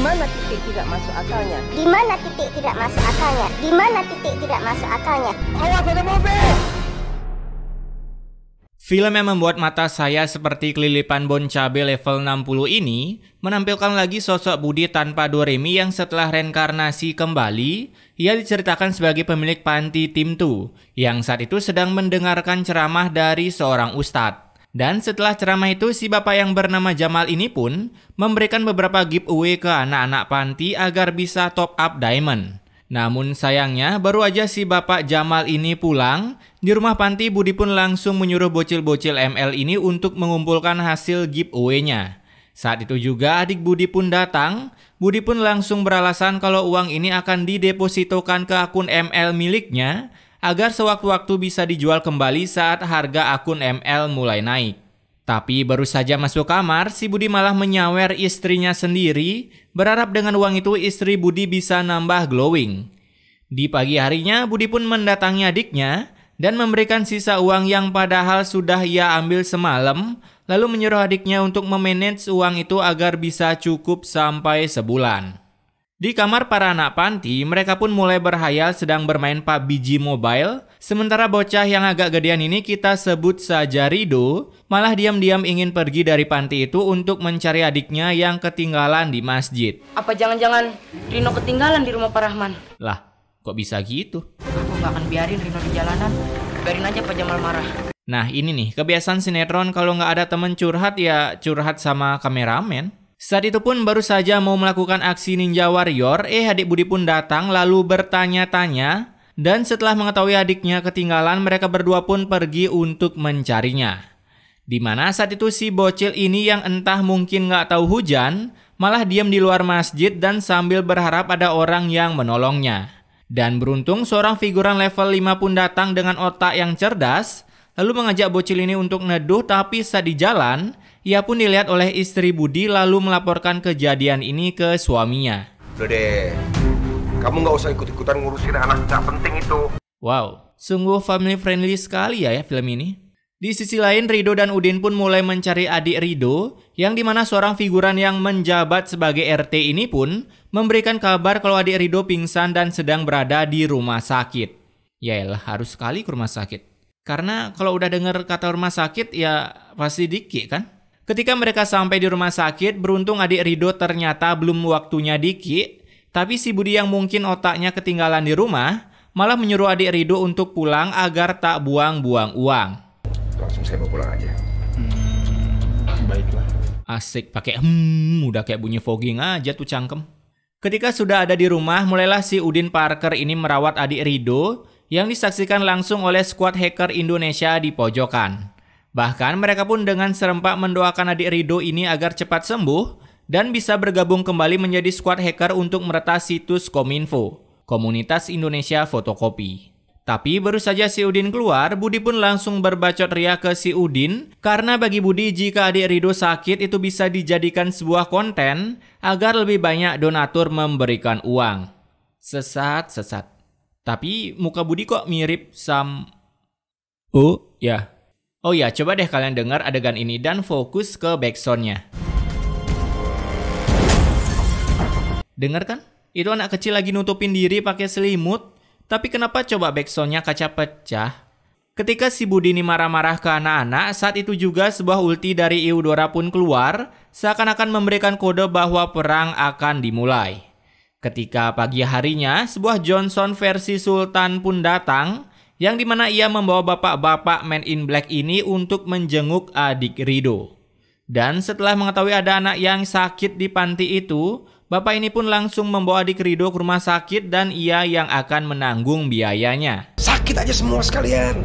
mana titik tidak masuk akalnya? Di mana titik tidak masuk akalnya? Di mana titik tidak masuk akalnya? Awas ada mobil! Film yang membuat mata saya seperti kelilipan bon cabe level 60 ini menampilkan lagi sosok Budi tanpa Doremi yang setelah reinkarnasi kembali, ia diceritakan sebagai pemilik panti Tim Tu yang saat itu sedang mendengarkan ceramah dari seorang ustadz. Dan setelah ceramah itu, si bapak yang bernama Jamal ini pun memberikan beberapa giveaway ke anak-anak panti agar bisa top up diamond. Namun sayangnya, baru aja si bapak Jamal ini pulang, di rumah panti Budi pun langsung menyuruh bocil-bocil ML ini untuk mengumpulkan hasil giveaway-nya. Saat itu juga adik Budi pun datang, Budi pun langsung beralasan kalau uang ini akan didepositokan ke akun ML miliknya agar sewaktu-waktu bisa dijual kembali saat harga akun ML mulai naik. Tapi baru saja masuk kamar, si Budi malah menyawer istrinya sendiri, berharap dengan uang itu istri Budi bisa nambah glowing. Di pagi harinya, Budi pun mendatangi adiknya dan memberikan sisa uang yang padahal sudah ia ambil semalam, lalu menyuruh adiknya untuk memanage uang itu agar bisa cukup sampai sebulan. Di kamar para anak panti, mereka pun mulai berhayal sedang bermain PUBG Mobile. Sementara bocah yang agak gedean ini kita sebut saja Rido, malah diam-diam ingin pergi dari panti itu untuk mencari adiknya yang ketinggalan di masjid. Apa jangan-jangan Rino ketinggalan di rumah Pak Rahman? Lah, kok bisa gitu? Aku nggak akan biarin Rino di jalanan, biarin aja Pak Jamal marah. Nah ini nih, kebiasaan sinetron kalau nggak ada temen curhat ya curhat sama kameramen. Saat itu pun baru saja mau melakukan aksi Ninja Warrior, eh adik Budi pun datang lalu bertanya-tanya. Dan setelah mengetahui adiknya ketinggalan, mereka berdua pun pergi untuk mencarinya. Dimana saat itu si bocil ini yang entah mungkin nggak tahu hujan, malah diam di luar masjid dan sambil berharap ada orang yang menolongnya. Dan beruntung seorang figuran level 5 pun datang dengan otak yang cerdas, lalu mengajak bocil ini untuk neduh tapi saat di jalan, ia pun dilihat oleh istri Budi lalu melaporkan kejadian ini ke suaminya. Udah deh, kamu nggak usah ikut-ikutan ngurusin anak nggak penting itu. Wow, sungguh family friendly sekali ya, ya film ini. Di sisi lain, Rido dan Udin pun mulai mencari adik Rido, yang dimana seorang figuran yang menjabat sebagai RT ini pun memberikan kabar kalau adik Rido pingsan dan sedang berada di rumah sakit. Yaelah, harus sekali ke rumah sakit. Karena kalau udah dengar kata rumah sakit, ya pasti dikit kan? Ketika mereka sampai di rumah sakit, beruntung adik Rido ternyata belum waktunya Diki, tapi si Budi yang mungkin otaknya ketinggalan di rumah, malah menyuruh adik Rido untuk pulang agar tak buang-buang uang. Langsung saya mau pulang aja. Hmm, baiklah. Asik, pakai hmm, udah kayak bunyi fogging aja tuh cangkem. Ketika sudah ada di rumah, mulailah si Udin Parker ini merawat adik Rido yang disaksikan langsung oleh squad hacker Indonesia di pojokan. Bahkan mereka pun dengan serempak mendoakan adik Rido ini agar cepat sembuh dan bisa bergabung kembali menjadi squad hacker untuk meretas situs Kominfo, Komunitas Indonesia Fotokopi. Tapi baru saja si Udin keluar, Budi pun langsung berbacot ria ke si Udin karena bagi Budi jika adik Rido sakit itu bisa dijadikan sebuah konten agar lebih banyak donatur memberikan uang. Sesat, sesat. Tapi muka Budi kok mirip sam... Oh, ya, Oh ya, coba deh kalian dengar adegan ini dan fokus ke backsoundnya. Dengar kan? Itu anak kecil lagi nutupin diri pakai selimut. Tapi kenapa coba backsoundnya kaca pecah? Ketika si Budi ini marah-marah ke anak-anak, saat itu juga sebuah ulti dari Eudora pun keluar, seakan-akan memberikan kode bahwa perang akan dimulai. Ketika pagi harinya, sebuah Johnson versi Sultan pun datang, yang dimana ia membawa bapak-bapak Man in Black ini untuk menjenguk adik Rido. Dan setelah mengetahui ada anak yang sakit di panti itu, bapak ini pun langsung membawa adik Rido ke rumah sakit dan ia yang akan menanggung biayanya. Sakit aja semua sekalian,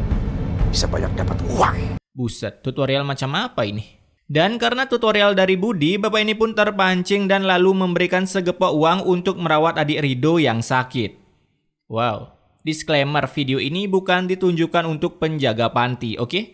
bisa banyak dapat uang. Buset, tutorial macam apa ini? Dan karena tutorial dari Budi, bapak ini pun terpancing dan lalu memberikan segepok uang untuk merawat adik Rido yang sakit. Wow, Disclaimer, video ini bukan ditunjukkan untuk penjaga panti, oke? Okay?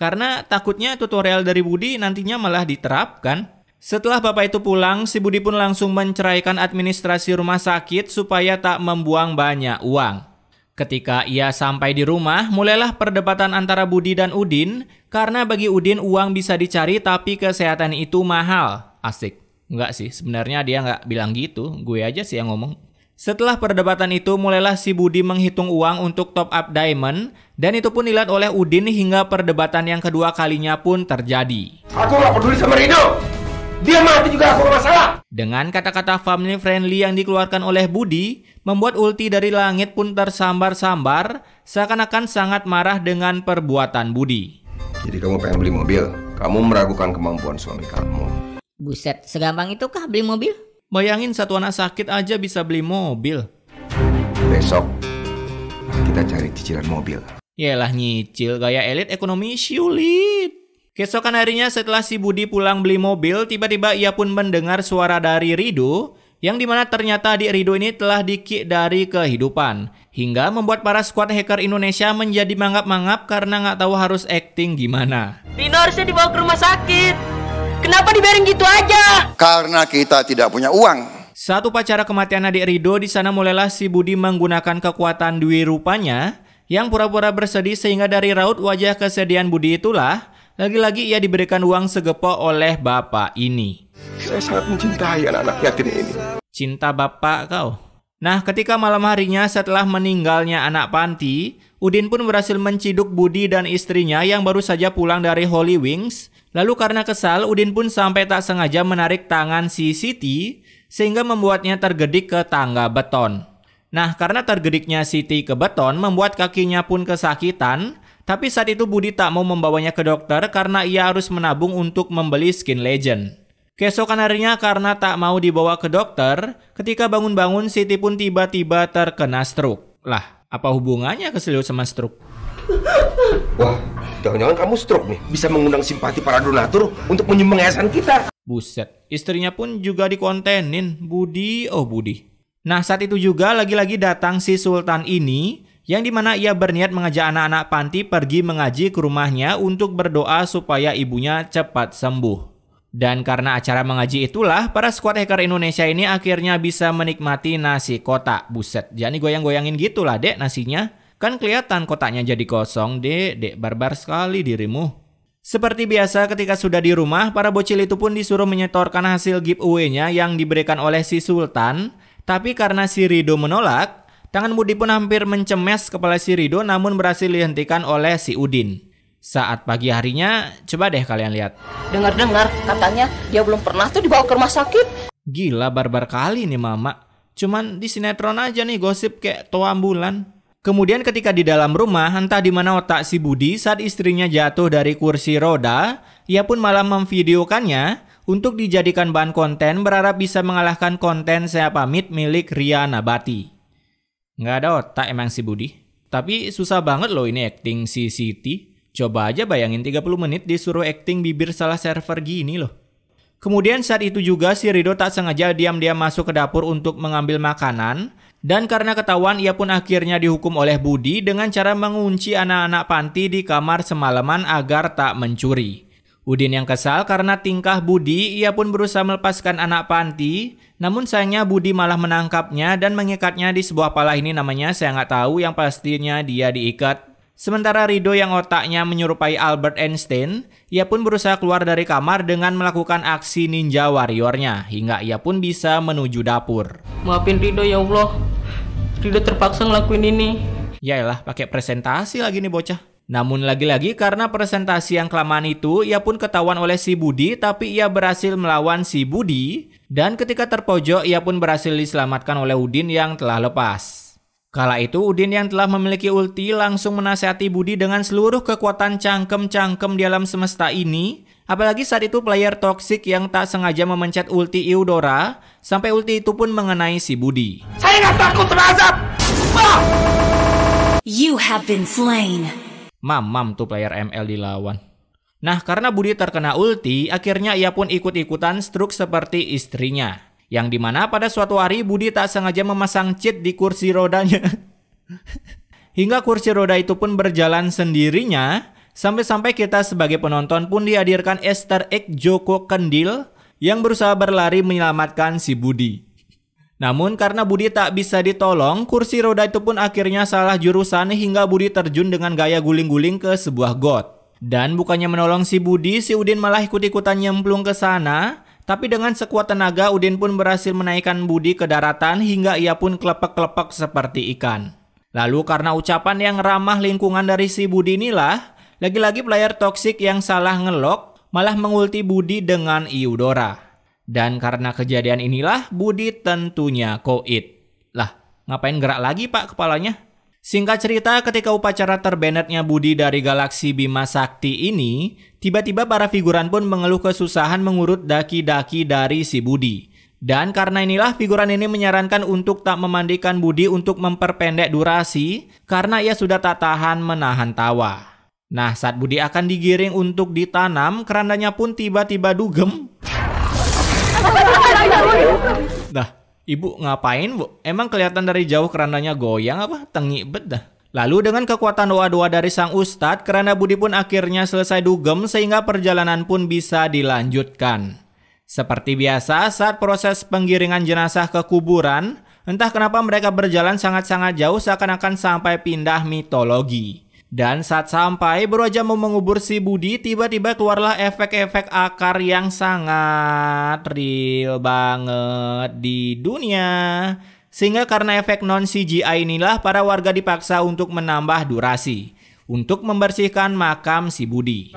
Karena takutnya tutorial dari Budi nantinya malah diterapkan. Setelah bapak itu pulang, si Budi pun langsung menceraikan administrasi rumah sakit supaya tak membuang banyak uang. Ketika ia sampai di rumah, mulailah perdebatan antara Budi dan Udin, karena bagi Udin uang bisa dicari tapi kesehatan itu mahal. Asik. Enggak sih, sebenarnya dia nggak bilang gitu, gue aja sih yang ngomong. Setelah perdebatan itu, mulailah si Budi menghitung uang untuk top up diamond, dan itu pun dilihat oleh Udin hingga perdebatan yang kedua kalinya pun terjadi. Aku gak peduli sama Rido! Dia mati juga aku masalah! Dengan kata-kata family friendly yang dikeluarkan oleh Budi, membuat ulti dari langit pun tersambar-sambar, seakan-akan sangat marah dengan perbuatan Budi. Jadi kamu pengen beli mobil? Kamu meragukan kemampuan suami kamu. Buset, segampang itukah beli mobil? Bayangin satu anak sakit aja bisa beli mobil. Besok kita cari cicilan mobil. Yalah nyicil gaya elit ekonomi sulit. Keesokan harinya setelah si Budi pulang beli mobil, tiba-tiba ia pun mendengar suara dari Rido yang dimana ternyata di Rido ini telah dikik dari kehidupan. Hingga membuat para squad hacker Indonesia menjadi mangap-mangap karena nggak tahu harus acting gimana. Dino harusnya dibawa ke rumah sakit. Kenapa dibiarin gitu aja? Karena kita tidak punya uang. Saat upacara kematian adik Rido, di sana mulailah si Budi menggunakan kekuatan Dwi rupanya yang pura-pura bersedih sehingga dari raut wajah kesedihan Budi itulah lagi-lagi ia diberikan uang segepok oleh bapak ini. Saya sangat mencintai anak-anak yatim ini. Cinta bapak kau. Nah, ketika malam harinya setelah meninggalnya anak panti, Udin pun berhasil menciduk Budi dan istrinya yang baru saja pulang dari Holy Wings. Lalu karena kesal, Udin pun sampai tak sengaja menarik tangan si Siti sehingga membuatnya tergedik ke tangga beton. Nah, karena tergediknya Siti ke beton membuat kakinya pun kesakitan, tapi saat itu Budi tak mau membawanya ke dokter karena ia harus menabung untuk membeli skin legend. Keesokan harinya karena tak mau dibawa ke dokter, ketika bangun-bangun Siti pun tiba-tiba terkena stroke. Lah, apa hubungannya keselio sama stroke? Wah, jangan-jangan kamu stroke nih. Bisa mengundang simpati para donatur untuk menyumbang yayasan kita. Buset, istrinya pun juga dikontenin. Budi, oh Budi. Nah, saat itu juga lagi-lagi datang si Sultan ini yang dimana ia berniat mengajak anak-anak panti pergi mengaji ke rumahnya untuk berdoa supaya ibunya cepat sembuh. Dan karena acara mengaji itulah, para squad hacker Indonesia ini akhirnya bisa menikmati nasi kotak. Buset, jadi goyang-goyangin gitulah dek nasinya. Kan kelihatan kotaknya jadi kosong dek, dek barbar sekali dirimu. Seperti biasa ketika sudah di rumah, para bocil itu pun disuruh menyetorkan hasil giveaway-nya yang diberikan oleh si Sultan. Tapi karena si Rido menolak, tangan Budi pun hampir mencemes kepala si Rido namun berhasil dihentikan oleh si Udin. Saat pagi harinya, coba deh kalian lihat. Dengar-dengar, katanya dia belum pernah tuh dibawa ke rumah sakit. Gila, barbar kali nih mama. Cuman di sinetron aja nih gosip kayak toa ambulan. Kemudian ketika di dalam rumah, entah di mana otak si Budi saat istrinya jatuh dari kursi roda, ia pun malah memvideokannya untuk dijadikan bahan konten berharap bisa mengalahkan konten saya pamit milik Ria Nabati. Nggak ada otak emang si Budi. Tapi susah banget loh ini acting si Siti. Coba aja bayangin 30 menit disuruh acting bibir salah server gini loh. Kemudian saat itu juga si Rido tak sengaja diam-diam masuk ke dapur untuk mengambil makanan dan karena ketahuan ia pun akhirnya dihukum oleh Budi dengan cara mengunci anak-anak panti di kamar semalaman agar tak mencuri. Udin yang kesal karena tingkah Budi ia pun berusaha melepaskan anak panti namun sayangnya Budi malah menangkapnya dan mengikatnya di sebuah pala ini namanya saya nggak tahu yang pastinya dia diikat Sementara Rido yang otaknya menyerupai Albert Einstein, ia pun berusaha keluar dari kamar dengan melakukan aksi ninja warriornya hingga ia pun bisa menuju dapur. Maafin Rido ya Allah, Rido terpaksa ngelakuin ini. Yaelah, pakai presentasi lagi nih bocah. Namun lagi-lagi karena presentasi yang kelamaan itu, ia pun ketahuan oleh si Budi tapi ia berhasil melawan si Budi. Dan ketika terpojok, ia pun berhasil diselamatkan oleh Udin yang telah lepas. Kala itu Udin yang telah memiliki ulti langsung menasihati Budi dengan seluruh kekuatan cangkem-cangkem di alam semesta ini. Apalagi saat itu player toksik yang tak sengaja memencet ulti Eudora, sampai ulti itu pun mengenai si Budi. Saya nggak takut sama Ah! You have been slain. Mam, mam tuh player ML dilawan. Nah, karena Budi terkena ulti, akhirnya ia pun ikut-ikutan struk seperti istrinya yang dimana pada suatu hari Budi tak sengaja memasang cheat di kursi rodanya. Hingga kursi roda itu pun berjalan sendirinya, sampai-sampai kita sebagai penonton pun dihadirkan Esther egg Joko Kendil yang berusaha berlari menyelamatkan si Budi. Namun karena Budi tak bisa ditolong, kursi roda itu pun akhirnya salah jurusan hingga Budi terjun dengan gaya guling-guling ke sebuah got. Dan bukannya menolong si Budi, si Udin malah ikut-ikutan nyemplung ke sana tapi dengan sekuat tenaga, Udin pun berhasil menaikkan Budi ke daratan hingga ia pun klepek-klepek seperti ikan. Lalu karena ucapan yang ramah lingkungan dari si Budi inilah, lagi-lagi player toksik yang salah ngelok malah mengulti Budi dengan Iudora. Dan karena kejadian inilah Budi tentunya koit. Lah, ngapain gerak lagi pak kepalanya? Singkat cerita, ketika upacara terbenetnya Budi dari galaksi Bima Sakti ini, tiba-tiba para figuran pun mengeluh kesusahan mengurut daki-daki dari si Budi. Dan karena inilah figuran ini menyarankan untuk tak memandikan Budi untuk memperpendek durasi karena ia sudah tak tahan menahan tawa. Nah saat Budi akan digiring untuk ditanam, kerandanya pun tiba-tiba dugem. Nah Ibu ngapain bu? Emang kelihatan dari jauh kerananya goyang apa? Tengi bet dah. Lalu dengan kekuatan doa-doa dari sang ustadz, kerana Budi pun akhirnya selesai dugem sehingga perjalanan pun bisa dilanjutkan. Seperti biasa, saat proses penggiringan jenazah ke kuburan, entah kenapa mereka berjalan sangat-sangat jauh seakan-akan sampai pindah mitologi. Dan saat sampai baru aja mau mengubur si Budi tiba-tiba keluarlah efek-efek akar yang sangat real banget di dunia. Sehingga karena efek non CGI inilah para warga dipaksa untuk menambah durasi untuk membersihkan makam si Budi.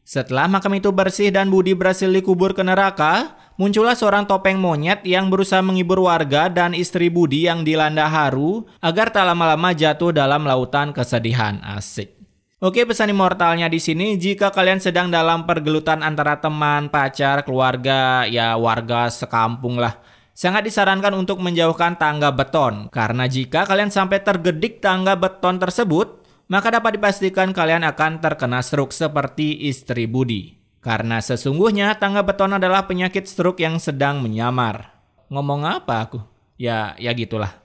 Setelah makam itu bersih dan Budi berhasil dikubur ke neraka, muncullah seorang topeng monyet yang berusaha menghibur warga dan istri Budi yang dilanda haru agar tak lama-lama jatuh dalam lautan kesedihan. Asik. Oke, pesan immortalnya di sini jika kalian sedang dalam pergelutan antara teman, pacar, keluarga, ya warga sekampung lah. Sangat disarankan untuk menjauhkan tangga beton karena jika kalian sampai tergedik tangga beton tersebut, maka dapat dipastikan kalian akan terkena stroke seperti istri Budi. Karena sesungguhnya tangga beton adalah penyakit stroke yang sedang menyamar. Ngomong apa aku? Ya, ya gitulah.